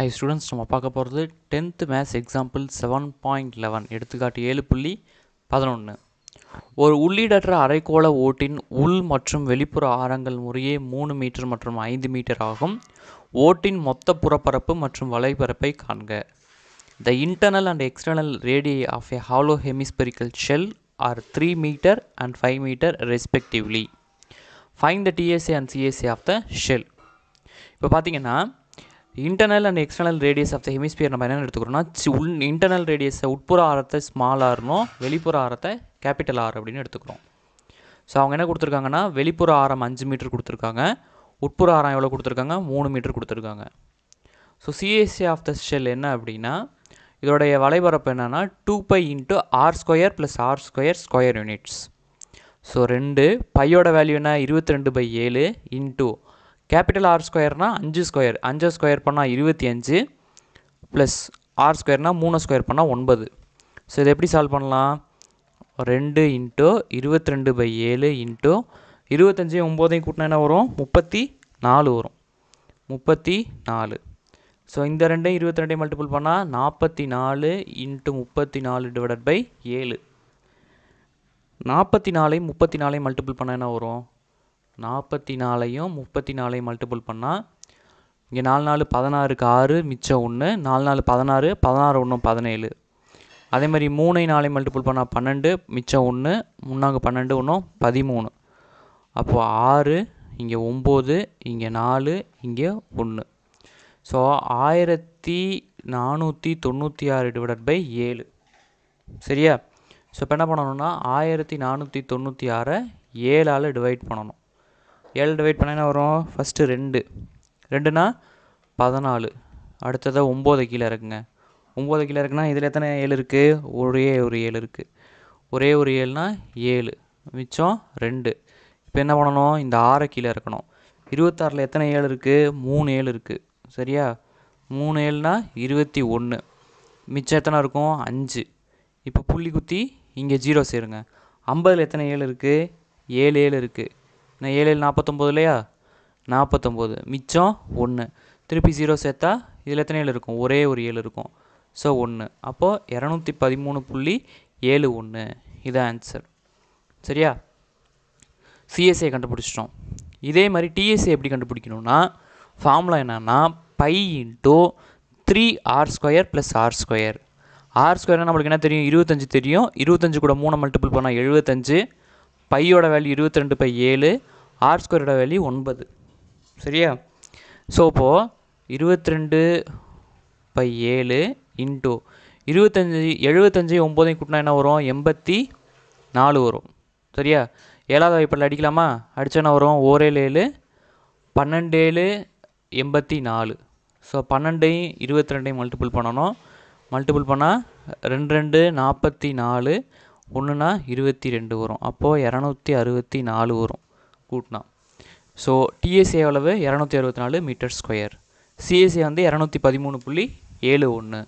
high students நம்ம பார்க்க போகிறது tenth maths example seven point eleven எடுத்துக்காட்டு ஏழு புள்ளி பதினொன்று ஒரு உள்ளீடற்ற அரைக்கோள ஓட்டின் உள் மற்றும் வெளிப்புற ஆரங்கள் முறையே மூணு மீட்டர் மற்றும் ஐந்து மீட்டர் ஆகும் ஓட்டின் மொத்த புறப்பரப்பு மற்றும் வலைபரப்பை காண்க the internal and external radii of a hollow hemispherical shell are three metre and five metre respectively find the TSA and CSA of the shell இப்போ பார்த்தீங்கன்னா internal and external radius of the hemisphere நம்ம என்ன எடுத்துக்கிறோம்னா உள் internal ரேடியஸை உட்புற ஆரத்தை small ஆர்னும் வெளிப்புற ஆரத்தை capital R அப்படின்னு எடுத்துக்கிறோம் ஸோ அவங்க என்ன கொடுத்துருக்காங்கன்னா வெளிப்புற ஆரம் அஞ்சு மீட்டர் கொடுத்துருக்காங்க உட்புற ஆரம் எவ்வளோ கொடுத்துருக்காங்க மூணு மீட்டர் கொடுத்துருக்காங்க so CSC of the shell என்ன அப்படின்னா இதோடைய வலைபரப்பு என்னென்னா two pi into r square plus r square square units so ரெண்டு பையோட வேல்யூ என்ன இருபத்தி ரெண்டு பை ஏழு இன்ட்டு கேபிட்டல் ஆர் ஸ்கொயர்னால் அஞ்சு ஸ்கொயர் அஞ்சு ஸ்கொயர் பண்ணால் இருபத்தி அஞ்சு ப்ளஸ் ஆர் ஸ்கொயர்னால் மூணு ஸ்கொயர் பண்ணால் ஒன்பது ஸோ இதை எப்படி சால்வ் பண்ணலாம் ரெண்டு இன்ட்டு இருபத்தி ரெண்டு பை ஏழு இன்ட்டு இருபத்தஞ்சையும் ஒம்போதையும் கூட்டினா என்ன வரும் முப்பத்தி நாலு வரும் முப்பத்தி நாலு ஸோ இந்த ரெண்டையும் இருபத்தி ரெண்டையும் மல்டிபிள் பண்ணால் நாற்பத்தி நாலு இன்ட்டு முப்பத்தி நாலு டிவைடட் பை ஏழு நாற்பத்தி நாலையும் முப்பத்தி நாலையும் மல்டிபிள் பண்ணால் என்ன வரும் நாற்பத்தி நாலையும் முப்பத்தி நாலையும் மல்டிபிள் பண்ணால் இங்கே நாலு நாலு பதினாறுக்கு ஆறு மிச்சம் ஒன்று நாலு நாலு பதினாறு பதினாறு ஒன்று பதினேழு அதே மாதிரி மூணை நாளை மல்டிபிள் பண்ணால் பன்னெண்டு மிச்சம் ஒன்று முன்னாங்க பன்னெண்டு ஒன்றும் பதிமூணு அப்போது ஆறு இங்கே ஒம்பது இங்கே நாலு இங்கே ஒன்று ஸோ ஆயிரத்தி நானூற்றி தொண்ணூற்றி ஆறு டிவைடட் பை ஏழு சரியா ஸோ இப்போ என்ன பண்ணணும்னா ஆயிரத்தி நானூற்றி தொண்ணூற்றி ஆறை ஏழால் டிவைட் பண்ணணும் ஏழு டிவைட் பண்ணால் என்ன வரும் ஃபஸ்ட்டு ரெண்டு ரெண்டுன்னா பதினாலு அடுத்ததாக ஒம்பது கீழே இருக்குங்க ஒம்பது கீழே இருக்குன்னா இதில் எத்தனை ஏழு இருக்குது ஒரே ஒரு ஏழு இருக்குது ஒரே ஒரு ஏழுனா ஏழு மிச்சம் ரெண்டு இப்போ என்ன பண்ணணும் இந்த ஆறை கீழே இருக்கணும் இருபத்தாறில் எத்தனை ஏழு இருக்குது மூணு ஏழு இருக்குது சரியா மூணு ஏழுனா இருபத்தி ஒன்று மிச்சம் எத்தனை இருக்கும் அஞ்சு இப்போ புள்ளி குத்தி இங்கே ஜீரோ சேருங்க ஐம்பதில் எத்தனை ஏழு இருக்குது ஏழு ஏழு இருக்குது நான் ஏழு நாற்பத்தொம்போது இல்லையா நாற்பத்தொம்போது மிச்சம் ஒன்று திருப்பி ஜீரோ சேர்த்தா இதில் எத்தனை ஏழு இருக்கும் ஒரே ஒரு ஏழு இருக்கும் ஸோ ஒன்று அப்போது இரநூத்தி பதிமூணு புள்ளி ஏழு ஒன்று இதான் ஆன்சர் சரியா சிஎஸ்ஐ கண்டுபிடிச்சிட்டோம் இதே மாதிரி டிஎஸ்சி எப்படி கண்டுபிடிக்கணும்னா ஃபார்முலா என்னென்னா pi into three r square plus r square r ஸ்கொயர்னால் நம்மளுக்கு என்ன தெரியும் இருபத்தஞ்சு தெரியும் இருபத்தஞ்சி கூட மூணு மல்டிபிள் பண்ணால் எழுபத்தஞ்சு பையோட வேல்யூ இருபத்தி ரெண்டு பை ஏழு ஆர் ஸ்கொயரோட வேல்யூ ஒன்பது சரியா ஸோ இப்போது ரெண்டு பை ஏழு இன்ட்டு இருபத்தஞ்சி எழுபத்தஞ்சி ஒம்போதையும் கூட்டினா என்ன வரும் எண்பத்தி நாலு வரும் சரியா ஏழாவது வாய்ப்பில் அடிக்கலாமா அடித்தோன்னா வரும் ஓரேழு ஏழு பன்னெண்டு ஏழு எண்பத்தி நாலு ஸோ பன்னெண்டையும் இருபத்தி ரெண்டையும் மல்டிபிள் பண்ணணும் மல்டிபிள் பண்ணால் ரெண்டு ரெண்டு நாற்பத்தி நாலு ஒன்றுனா இருபத்தி ரெண்டு வரும் அப்போது இரநூத்தி அறுபத்தி நாலு வரும் கூட்டினா ஸோ டிஎஸ்ஏ அளவு இரநூத்தி அறுபத்தி நாலு மீட்டர் ஸ்கொயர் சிஎஸ்ஏ வந்து இரநூத்தி பதிமூணு புள்ளி ஏழு ஒன்று